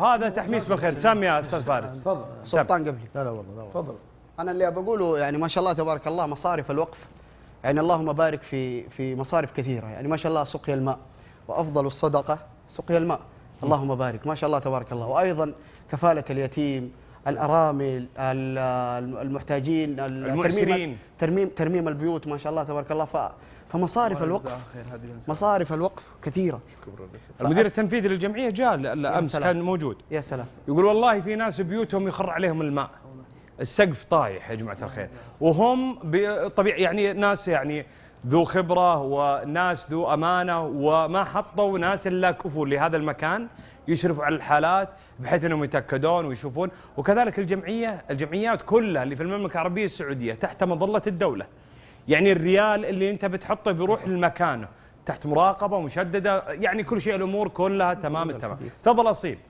هذا تحميس بالخير سام يا استاذ فارس آه، تفضل سلطان قبلي لا لا والله لا والله تفضل انا اللي بقوله يعني ما شاء الله تبارك الله مصارف الوقف يعني اللهم بارك في في مصارف كثيره يعني ما شاء الله سقي الماء وافضل الصدقه سقي الماء اللهم بارك ما شاء الله تبارك الله وايضا كفاله اليتيم الارامل المحتاجين ترميم ترميم ترميم البيوت ما شاء الله تبارك الله فمصارف الوقف مصارف الوقف كثيره المدير التنفيذي للجمعيه جاء امس كان موجود يا سلام يقول والله في ناس بيوتهم يخر عليهم الماء السقف طايح يا جماعه الخير وهم طبيعي يعني ناس يعني ذو خبرة وناس ذو أمانة وما حطوا ناس إلا كفوا لهذا المكان يشرفوا على الحالات بحيث أنهم يتأكدون ويشوفون وكذلك الجمعية الجمعيات كلها اللي في المملكة العربية السعودية تحت مظلة الدولة يعني الريال اللي أنت بتحطه بيروح لمكانه تحت مراقبة مشددة يعني كل شيء الأمور كلها تمام التمام تفضل أصيل